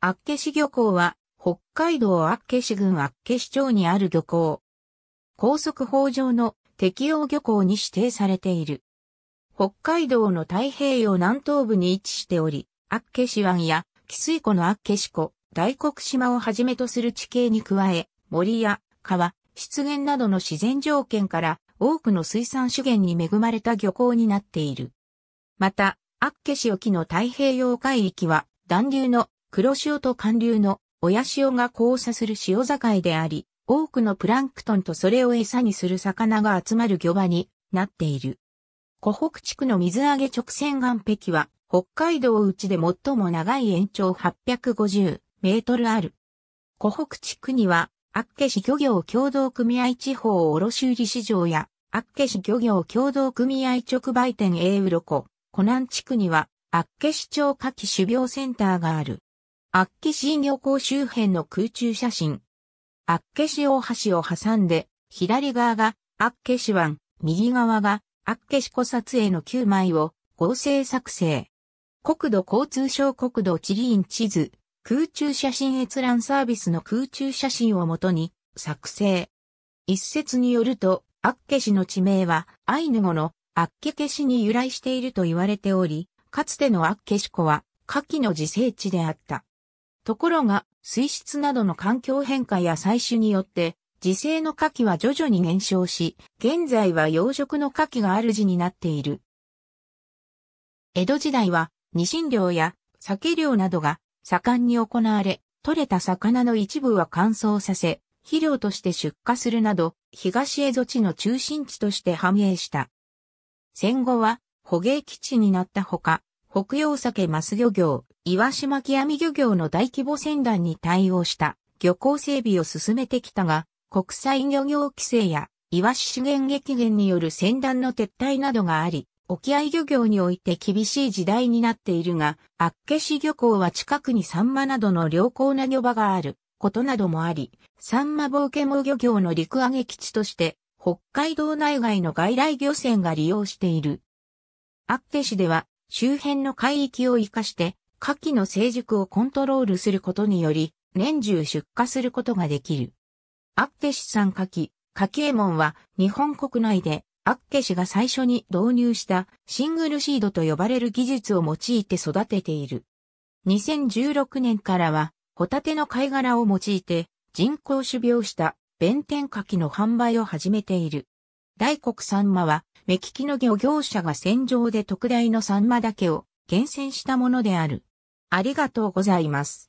厚岸漁港は、北海道厚岸郡厚岸町にある漁港。高速法上の適用漁港に指定されている。北海道の太平洋南東部に位置しており、厚岸湾や汽水湖の厚岸湖、大黒島をはじめとする地形に加え、森や川、湿原などの自然条件から多くの水産資源に恵まれた漁港になっている。また、厚岸沖の太平洋海域は、暖流の黒潮と寒流の親潮が交差する潮境であり、多くのプランクトンとそれを餌にする魚が集まる漁場になっている。湖北地区の水揚げ直線岸壁は、北海道内で最も長い延長850メートルある。湖北地区には、厚岸漁業協同組合地方卸売市場や、厚岸漁業協同組合直売店 A うろこ、湖南地区には、厚岸町夏季種苗センターがある。アッケシ漁港周辺の空中写真。アッケシ大橋を挟んで、左側がアッケシ湾、右側がアッケシ湖撮影の9枚を合成作成。国土交通省国土地理院地図、空中写真閲覧サービスの空中写真をもとに作成。一説によると、アッケシの地名はアイヌ語のアッケケシに由来していると言われており、かつてのアッケシ湖は、牡蠣の自生地であった。ところが、水質などの環境変化や採取によって、自生の牡蠣は徐々に減少し、現在は養殖の牡蠣が主になっている。江戸時代は、ニシン漁や酒漁などが盛んに行われ、取れた魚の一部は乾燥させ、肥料として出荷するなど、東江戸地の中心地として繁栄した。戦後は捕鯨基地になったほか、北洋酒マス漁業、岩島木網漁業の大規模船団に対応した漁港整備を進めてきたが、国際漁業規制や岩市資源激減による船団の撤退などがあり、沖合漁業において厳しい時代になっているが、厚岸漁港は近くにサンマなどの良好な漁場があることなどもあり、サンマ冒険も漁業の陸揚げ基地として北海道内外の外来漁船が利用している。厚岸では周辺の海域を活かして夏季の成熟をコントロールすることにより、年中出荷することができる。アッケシ産夏季、夏季エモンは日本国内でアッケシが最初に導入したシングルシードと呼ばれる技術を用いて育てている。2016年からはホタテの貝殻を用いて人工種苗した弁天牡蠣の販売を始めている。大黒サンマは目利きの漁業者が戦場で特大のサンマだけを厳選したものである。ありがとうございます。